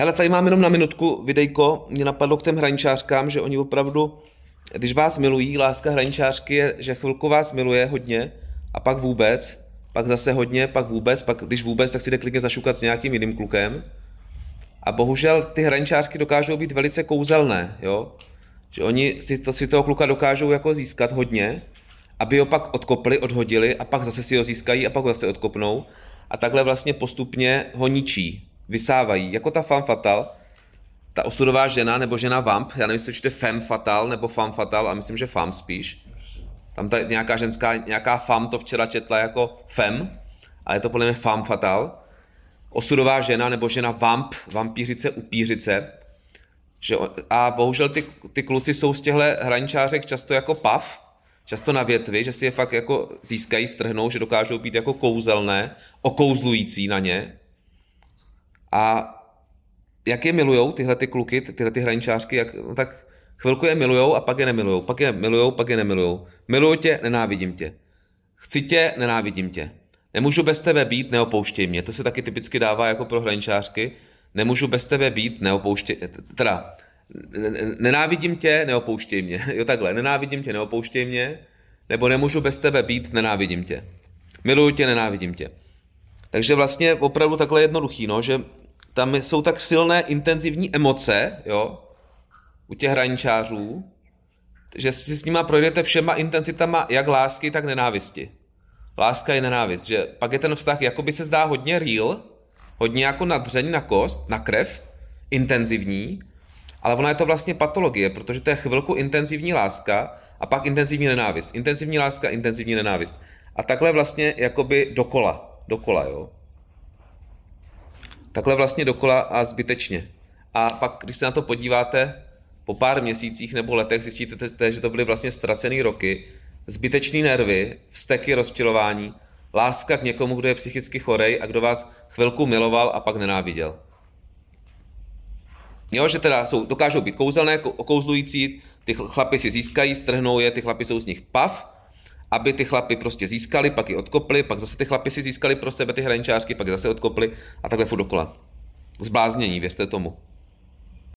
Hele, tady mám jenom na minutku videjko. Mě napadlo k těm hraničářkám, že oni opravdu, když vás milují, láska hraničářky je, že chvilku vás miluje hodně a pak vůbec, pak zase hodně, pak vůbec, pak když vůbec, tak si jde klidně zašukat s nějakým jiným klukem. A bohužel ty hraničářky dokážou být velice kouzelné, jo? Že oni si, to, si toho kluka dokážou jako získat hodně, aby ho pak odkopli, odhodili a pak zase si ho získají a pak ho zase odkopnou. A takhle vlastně postupně ho ničí vysávají, jako ta fan fatal, ta osudová žena nebo žena vamp, já nevím, jestli to čte fem fatal nebo fam fatal, a myslím, že fam spíš. Tam ta nějaká ženská, nějaká fam to včera četla jako fem, ale je to podle mě fam fatal. Osudová žena nebo žena vamp, vampířice, upířice. Že, a bohužel ty, ty kluci jsou z těchto hraničářek často jako pav, často na větvi, že si je fakt jako získají, strhnou, že dokážou být jako kouzelné, okouzlující na ně, a jak je milujou tyhle ty kluky, tyhle ty hraničářky, jak, no tak chvilku je milujou a pak je nemilujou, pak je milujou, pak je nemilujou. Miluju tě, nenávidím tě. Chci tě, nenávidím tě. Nemůžu bez tebe být, neopouštěj mě. To se taky typicky dává jako pro hraničářky. Nemůžu bez tebe být, neopouštěj, teda, nenávidím tě, neopouštěj mě. Jo takhle, nenávidím tě, neopouštěj mě. Nebo nemůžu bez tebe být, nenávidím tě. Miluju tě, nenávidím tě. Takže vlastně opravdu takhle jednoduchý, no, že tam jsou tak silné intenzivní emoce, jo, u těch hraničářů, že si s nima projdete všema intenzitama jak lásky, tak nenávisti. Láska je nenávist, že pak je ten vztah, jako by se zdá hodně real, hodně jako na na kost, na krev, intenzivní, ale ona je to vlastně patologie, protože to je chvilku intenzivní láska a pak intenzivní nenávist. Intenzivní láska, intenzivní nenávist. A takhle vlastně jakoby dokola, dokola, jo. Takhle vlastně dokola a zbytečně. A pak, když se na to podíváte, po pár měsících nebo letech zjistíte, že to byly vlastně ztracené roky, zbytečné nervy, vzteky, rozčilování, láska k někomu, kdo je psychicky chorej a kdo vás chvilku miloval a pak nenáviděl. Jo, že teda jsou, dokážou být kouzelné, okouzlující, ty chlapy si získají, strhnou je, ty chlapy jsou z nich pav, aby ty chlapy prostě získali, pak i odkopli, pak zase ty chlapy si získali pro sebe ty hraničářky, pak zase odkopli a takhle furt dokola. Zbláznění, věřte tomu.